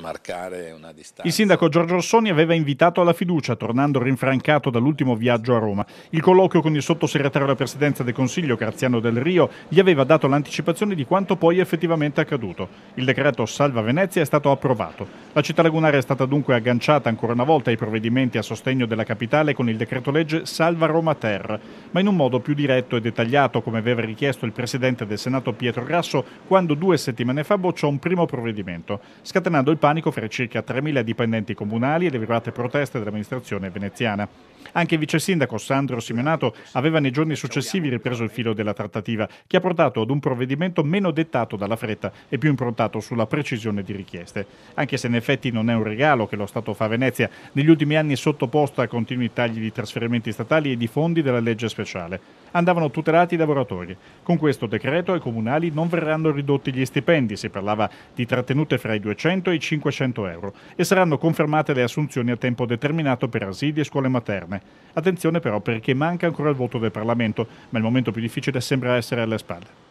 marcare una distanza. Il sindaco Giorgio Orsoni aveva invitato alla fiducia, tornando rinfrancato dall'ultimo viaggio a Roma. Il colloquio con il sottosegretario alla presidenza del Consiglio, Graziano Del Rio, gli aveva dato l'anticipazione di quanto poi effettivamente accaduto. Il decreto Salva Venezia è stato approvato. La città lagunare è stata dunque agganciata ancora una volta ai provvedimenti a sostegno della capitale con il decreto legge Salva Roma Terra, ma in un modo più diretto e dettagliato, come aveva richiesto il presidente del Senato Pietro Grasso quando due settimane fa bocciò un primo provvedimento, scatenando il panico fra i circa 3.000 dipendenti comunali e le vibrate proteste dell'amministrazione veneziana. Anche il vice sindaco Sandro Simeonato aveva nei giorni successivi ripreso il filo della trattativa, che ha portato ad un provvedimento meno dettato dalla fretta e più improntato sulla precisione di richieste. Anche se in effetti non è un regalo che lo Stato fa a Venezia, negli ultimi anni è sottoposto a continui tagli di trasferimenti statali e di fondi della legge speciale andavano tutelati i lavoratori. Con questo decreto ai comunali non verranno ridotti gli stipendi, si parlava di trattenute fra i 200 e i 500 euro, e saranno confermate le assunzioni a tempo determinato per asili e scuole materne. Attenzione però perché manca ancora il voto del Parlamento, ma il momento più difficile sembra essere alle spalle.